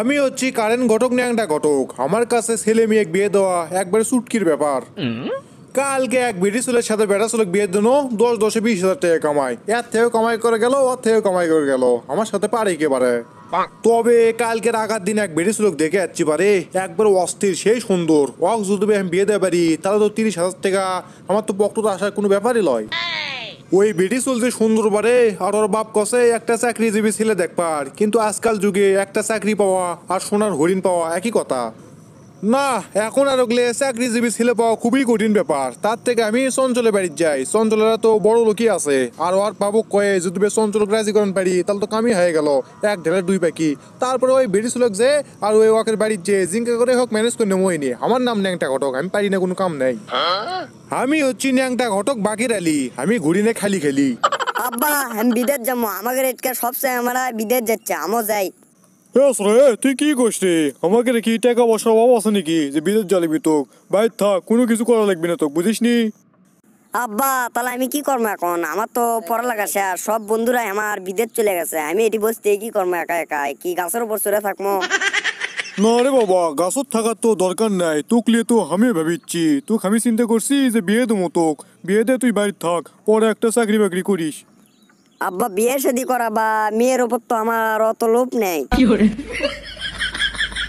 আমি হচ্ছি কারেন্ট ঘটক ন্যাংটা ঘটক আমার কাছে ছেলে মেয়ে বিয়ে দেওয়া একবারে সুটকির ব্যাপার কালকে এক বিটি সাথে বেটা চুলের বিয়ের জন্য দশ দশে বিশ হাজার টাকা কামাই এর থেকেও কামাই করে গেল ওর থেকেও কামাই করে গেল আমার সাথে পারে কে পারে তবে কালকে রাখার দিন এক বেটি চুলক দেখে যাচ্ছি পারে একবার অস্থির সেই সুন্দর অক যদি আমি বিয়ে দেওয়া পারি তাহলে তো তিরিশ হাজার টাকা আমার তো বক্তব্য আসার কোনো ব্যাপারই নয় ওই বিটি চলছে সুন্দরবারে আর ওর বাপ কসে একটা চাকরিজীবী ছেলে দেখবার কিন্তু আজকাল যুগে একটা চাকরি পাওয়া আর সোনার হরিণ পাওয়া একই কথা না এখন আর ওগুলো চাকরিজীবী ছেলে পাওয়া খুবই কঠিন ব্যাপার তার থেকে আমি চঞ্চলে বাড়ি যাই চঞ্চলেরা তো বড় লোকই আছে আর ওর পাবো কয়ে যদি চঞ্চল রাজি করেন পারি তাহলে তো কামই হয়ে গেল এক ঢেলে দুই পাখি তারপরে ওই বেড়ি চলক যে আর ওই ওয়াকের বাড়ির যে জিঙ্কা করে হোক ম্যানেজ করে নেবো নিয়ে আমার নাম ন্যাংটা ঘটক আমি পারি না কোনো কাম নাই আমি হচ্ছি ন্যাংটা ঘটক বাকির আলি আমি ঘুরি না খালি খালি আব্বা আমি বিদেশ যাবো আমাকে এটকা সবসময় আমরা বিদেশ যাচ্ছে আমও যাই তুই কি করছি আমাকে রে কি টাকা পয়সার অভাব আছে নাকি যে বিদেশ জ্বালিবি তোক বাইর থাক কোনো কিছু করা লাগবে না তোক বুঝিস নি আব্বা তাহলে আমি কি করবো এখন আমার তো পড়ালেখা শেষ সব বন্ধুরাই আমার বিদেশ চলে গেছে আমি এটি বসতে কি করবো একা একা কি গাছের উপর চড়ে থাকবো না রে বাবা গাছত থাকার তো দরকার নাই তোক লিয়ে তো আমি ভাবিচ্ছি তোক আমি চিন্তা করছি যে বিয়ে দেবো তোক বিয়ে দে তুই বাড়ির থাক পরে একটা চাকরি বাকরি করিস আব্বা বিয়ে শাদি করা বা মেয়ের উপর তো আমার অত লোভ নেই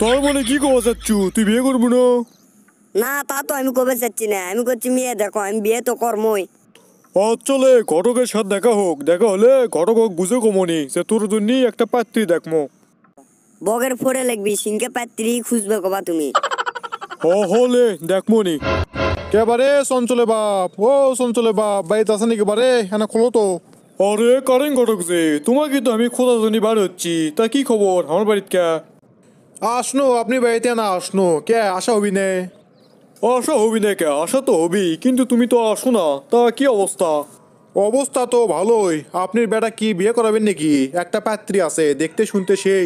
তোর মনে কি কবা চাচ্ছু তুই বিয়ে করবো না না তা তো আমি কবে চাচ্ছি না আমি করছি মেয়ে দেখো আমি বিয়ে তো কর্মই অচলে ঘটকের সাথে দেখা হোক দেখা হলে ঘটক হোক বুঝে কমনি সে তোর জন্য একটা পাত্রী দেখমো বগের ফোরে লাগবি সিংকে পাত্রী খুঁজবে কবা তুমি ও হলে দেখমনি কে বারে সঞ্চলে বাপ ও সঞ্চলে বাপ বাড়িতে আসে নাকি বারে হ্যাঁ খোলো তো আরে কারেন ঘটক যে তোমাকে তো আমি খোঁজাজনি বার হচ্ছি তা কি খবর আমার বাড়িতে কে আসনো আপনি বাড়িতে না আসনো কে আসা হবি নে আসা হবি না কে আসা তো হবি কিন্তু তুমি তো আসো না তা কি অবস্থা অবস্থা তো ভালোই আপনি বেটা কি বিয়ে করাবেন নাকি একটা পাত্রী আছে দেখতে শুনতে সেই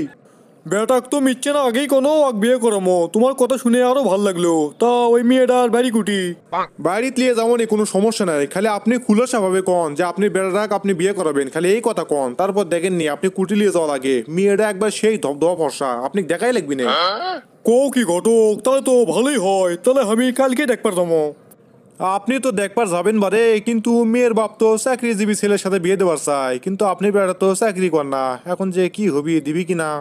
বেটাক তো মিচ্ছে না আগেই কোনো বিয়ে করামো তোমার কথা শুনে আরো ভাল লাগলো তা ওই মেয়েটার বাড়ি কুটি বাড়িতে নিয়ে যাবো কোনো সমস্যা নাই খালি আপনি খুলসা ভাবে কন যে আপনি বেটাটাকে আপনি বিয়ে করাবেন খালি এই কথা কন তারপর দেখেন নি আপনি কুটি নিয়ে যাওয়া লাগে মেয়েটা একবার সেই ধপধপ ফর্সা আপনি দেখাই লাগবি না কৌ কি ঘটক তাহলে তো ভালোই হয় তাহলে আমি কালকে দেখবার যাবো আপনি তো দেখবার যাবেন বারে কিন্তু মেয়ের বাপ তো চাকরিজীবী ছেলের সাথে বিয়ে দেওয়ার চাই কিন্তু আপনি বেড়া তো চাকরি কর না এখন যে কি হবি দিবি কি না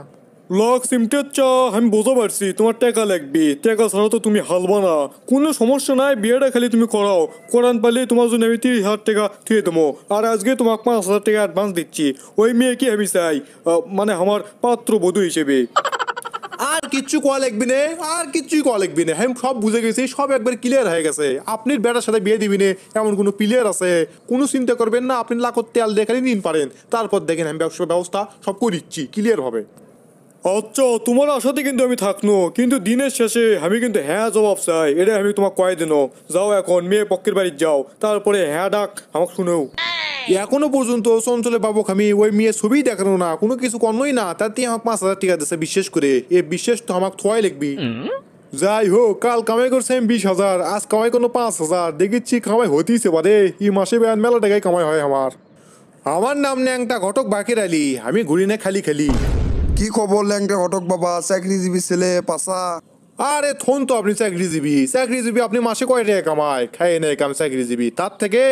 লক সিমটের চা আমি বুঝতে পারছি তোমার টাকা লাগবে টাকা ছাড়া তো তুমি হালবা না কোনো সমস্যা নাই বিয়েটা খালি তুমি করাও করান পারলে তোমার জন্য আমি তিরিশ হাজার টাকা দিয়ে দেবো আর আজকে তোমাকে পাঁচ হাজার টাকা অ্যাডভান্স দিচ্ছি ওই মেয়েকে আমি চাই মানে আমার পাত্র বধূ হিসেবে আর কিচ্ছু কোয়া লাগবি নে আর কিচ্ছুই কোয়া লাগবি নে হ্যাঁ সব বুঝে গেছি সব একবার ক্লিয়ার হয়ে গেছে আপনি বেটার সাথে বিয়ে দিবি না এমন কোনো প্লেয়ার আছে কোনো চিন্তা করবেন না আপনি লাখ তেল দেখালে নিন পারেন তারপর দেখেন আমি ব্যবসা ব্যবস্থা সব করিচ্ছি ক্লিয়ার হবে আচ্ছা তোমার আশাতে কিন্তু আমি থাকনো কিন্তু দিনের শেষে আমি কিন্তু হ্যাঁ জবাব চাই এটা আমি তোমাকে কয়ে দিন যাও এখন মেয়ে পক্ষের বাড়ি যাও তারপরে হ্যাঁ ডাক আমাকে শুনেও এখনো পর্যন্ত চঞ্চলে বাবক আমি ওই মেয়ে ছবি দেখানো না কোনো কিছু কর্মই না তাতে আমাকে পাঁচ হাজার টাকা দিচ্ছে বিশ্বাস করে এ বিশেষ তো আমাকে থাই লিখবি যাই হোক কাল কামাই করছে আমি বিশ হাজার আজ কামাই কোনো পাঁচ হাজার দেখেছি কামাই হতেইছে বাদে এই মাসে বেয়ান মেলা টাকায় কামাই হয় আমার আমার নাম ন্যাংটা ঘটক বাকের আলী আমি ঘুরি না খালি খালি কি খবর ল্যাংটে হটক বাবা চাকরিজীবী ছেলে পাসা আরে থন তো আপনি চাকরিজীবী চাকরিজীবী আপনি মাসে কয় টাকা কামায় খাই নেয় কাম চাকরিজীবী তার থেকে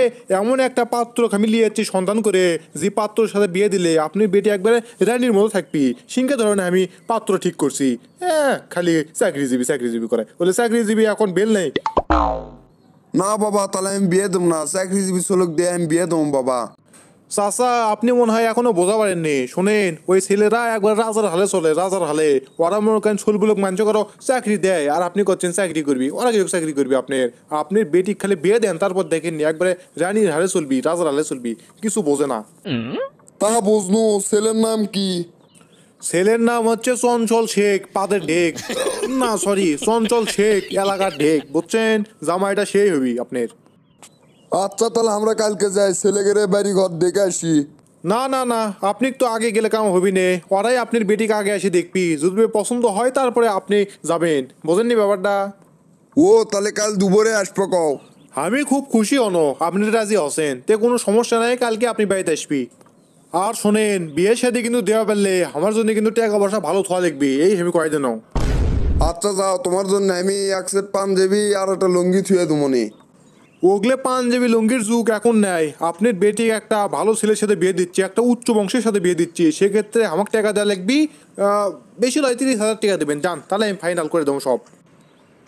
এমন একটা পাত্র আমি লিয়েছি সন্ধান করে যে পাত্রর সাথে বিয়ে দিলে আপনি বেটি একবারে রানীর মতো থাকবি সিংকে ধরনের আমি পাত্র ঠিক করছি হ্যাঁ খালি চাকরিজীবী চাকরিজীবী করে বলে চাকরিজীবী এখন বেল নেই না বাবা তাহলে আমি বিয়ে দেবো না চাকরিজীবী চলুক দিয়ে আমি বিয়ে দেবো বাবা চাচা আপনি মনে হয় এখনো বোঝা পারেননি শোনেন ওই ছেলেরা একবার রাজার হালে চলে রাজার হালে ওরা মনে করেন ছোলগুলোকে মাঞ্চ করো চাকরি দেয় আর আপনি করছেন চাকরি করবি ওরা কেউ চাকরি করবি আপনার আপনি বেটি খালি বিয়ে দেন তারপর দেখেননি একবারে রানীর হালে চলবি রাজার হালে চলবি কিছু বোঝে না তা বুঝনু ছেলের নাম কি ছেলের নাম হচ্ছে চঞ্চল শেখ পাদের ঢেক না সরি চঞ্চল শেখ এলাকার ঢেক বুঝছেন জামাইটা সেই হবি আপনার আচ্ছা তাহলে আমরা কালকে যাই ছেলেগেরে বাড়ি ঘর দেখে আসি না না না আপনি তো আগে গেলে কাম হবি নে ওরাই আপনার বেটিকে আগে এসে দেখবি যদি পছন্দ হয় তারপরে আপনি যাবেন বোঝেননি ব্যাপারটা ও তাহলে কাল দুপুরে আসবো কও আমি খুব খুশি হন আপনি রাজি হসেন তে কোনো সমস্যা নাই কালকে আপনি বাড়িতে আসবি আর শোনেন বিয়ে সাদি কিন্তু দেওয়া পারলে আমার জন্য কিন্তু টাকা পয়সা ভালো থোয়া দেখবি এই আমি কয়ে দেন আচ্ছা যাও তোমার জন্য আমি এক সেট পান দেবি আর একটা লুঙ্গি থুয়ে দুমনি ওগলে পাঞ্জাবি লুঙ্গির যুগ এখন নেয় আপনি বেটি একটা ভালো ছেলের সাথে বিয়ে দিচ্ছি একটা উচ্চ বংশের সাথে বিয়ে দিচ্ছি সেক্ষেত্রে আমাকে টাকা দেওয়া লাগবি বেশি নয় তিরিশ হাজার টাকা দেবেন যান তাহলে আমি ফাইনাল করে দেবো সব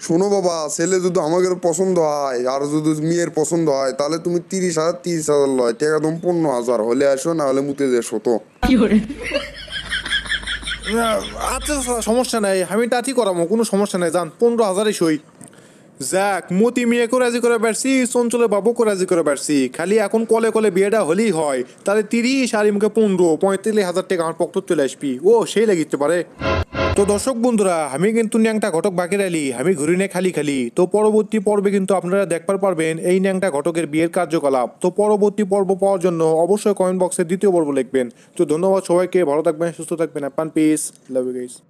শোনো বাবা ছেলে যদি আমাদের পছন্দ হয় আর যদি মেয়ের পছন্দ হয় তাহলে তুমি তিরিশ হাজার তিরিশ হাজার লয় টাকা দম পনেরো হাজার হলে আসো না হলে মুতে যে তো আচ্ছা সমস্যা নাই আমি তা করামো করাবো কোনো সমস্যা নাই যান পনেরো হাজারই সই যাক মতি মেয়েকে রাজি করে পারছি চঞ্চলে বাবুকে রাজি করে পারছি খালি এখন কলে কলে বিয়েটা হলেই হয় তাহলে তিরিশ আর মুখে পনেরো পঁয়ত্রিশ হাজার টাকা আমার পক্ষ চলে আসবি ও সেই লাগিতে পারে তো দর্শক বন্ধুরা আমি কিন্তু ন্যাংটা ঘটক বাকি রালি আমি ঘুরি নে খালি খালি তো পরবর্তী পর্বে কিন্তু আপনারা দেখবার পারবেন এই ন্যাংটা ঘটকের বিয়ের কার্যকলাপ তো পরবর্তী পর্ব পাওয়ার জন্য অবশ্যই কমেন্ট বক্সে দ্বিতীয় পর্ব লিখবেন তো ধন্যবাদ সবাইকে ভালো থাকবেন সুস্থ থাকবেন পান পিস লাভ ইউ গাইস